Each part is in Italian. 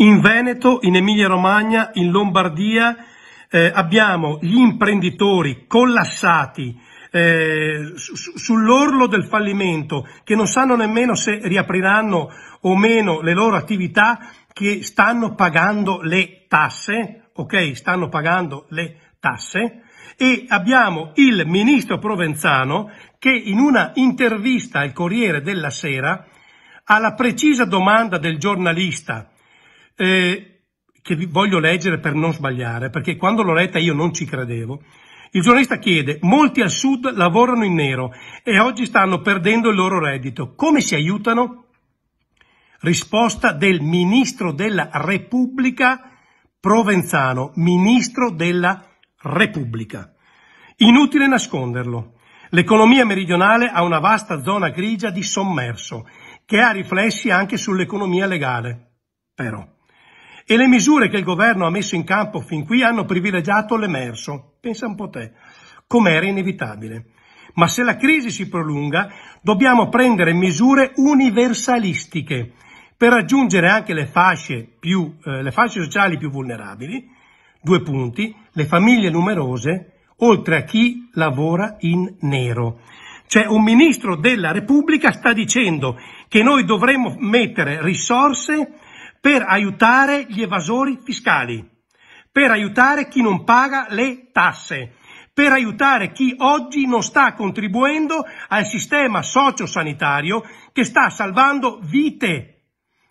In Veneto, in Emilia-Romagna, in Lombardia eh, abbiamo gli imprenditori collassati eh, su, sull'orlo del fallimento, che non sanno nemmeno se riapriranno o meno le loro attività, che stanno pagando le tasse, ok? Stanno pagando le tasse e abbiamo il ministro Provenzano che in una intervista al Corriere della Sera alla precisa domanda del giornalista eh, che voglio leggere per non sbagliare, perché quando l'ho letta io non ci credevo. Il giornalista chiede, molti al sud lavorano in nero e oggi stanno perdendo il loro reddito. Come si aiutano? Risposta del ministro della Repubblica Provenzano, ministro della Repubblica. Inutile nasconderlo. L'economia meridionale ha una vasta zona grigia di sommerso che ha riflessi anche sull'economia legale. Però e le misure che il governo ha messo in campo fin qui hanno privilegiato l'emerso. Pensa un po' te, com'era inevitabile. Ma se la crisi si prolunga, dobbiamo prendere misure universalistiche per raggiungere anche le fasce, più, eh, le fasce sociali più vulnerabili, due punti, le famiglie numerose, oltre a chi lavora in nero. Cioè un ministro della Repubblica sta dicendo che noi dovremmo mettere risorse per aiutare gli evasori fiscali, per aiutare chi non paga le tasse, per aiutare chi oggi non sta contribuendo al sistema sociosanitario che sta salvando vite,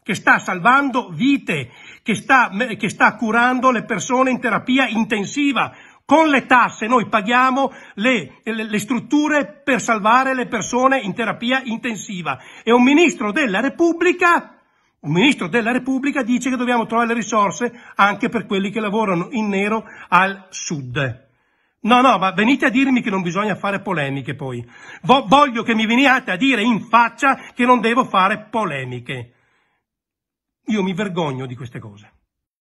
che sta salvando vite, che sta, che sta curando le persone in terapia intensiva, con le tasse noi paghiamo le, le, le, strutture per salvare le persone in terapia intensiva e un ministro della Repubblica un ministro della Repubblica dice che dobbiamo trovare le risorse anche per quelli che lavorano in nero al sud. No, no, ma venite a dirmi che non bisogna fare polemiche poi. voglio che mi veniate a dire in faccia che non devo fare polemiche. Io mi vergogno di queste cose.